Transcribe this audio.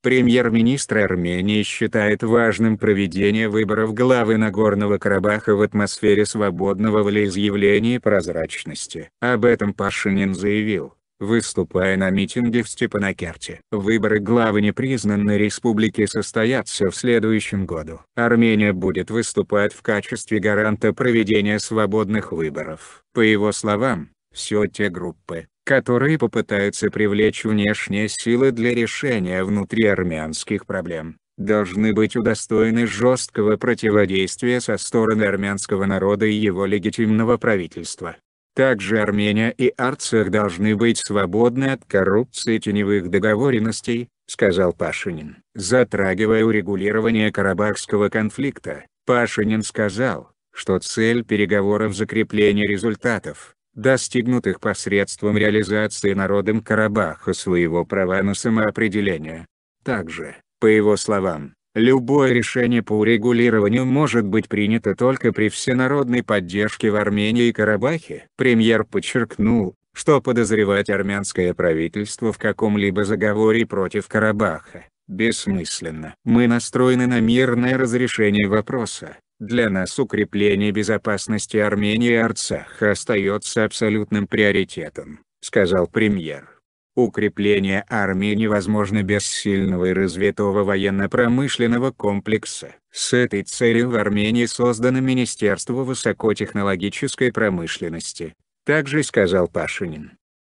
Премьер-министр Армении считает важным проведение выборов главы Нагорного Карабаха в атмосфере свободного волеизъявления и прозрачности. Об этом Пашинин заявил, выступая на митинге в Степанакерте. Выборы главы непризнанной республики состоятся в следующем году. Армения будет выступать в качестве гаранта проведения свободных выборов. По его словам, все те группы, которые попытаются привлечь внешние силы для решения внутриармянских проблем, должны быть удостоены жесткого противодействия со стороны армянского народа и его легитимного правительства. Также Армения и Арцах должны быть свободны от коррупции теневых договоренностей, сказал Пашинин. Затрагивая урегулирование Карабахского конфликта, Пашинин сказал, что цель переговоров закрепление результатов, достигнутых посредством реализации народом Карабаха своего права на самоопределение. Также, по его словам, любое решение по урегулированию может быть принято только при всенародной поддержке в Армении и Карабахе. Премьер подчеркнул, что подозревать армянское правительство в каком-либо заговоре против Карабаха, бессмысленно. Мы настроены на мирное разрешение вопроса, для нас укрепление безопасности Армении и Арцаха остается абсолютным приоритетом, сказал премьер. Укрепление армии невозможно без сильного и развитого военно-промышленного комплекса. С этой целью в Армении создано Министерство высокотехнологической промышленности, также сказал Пашинин.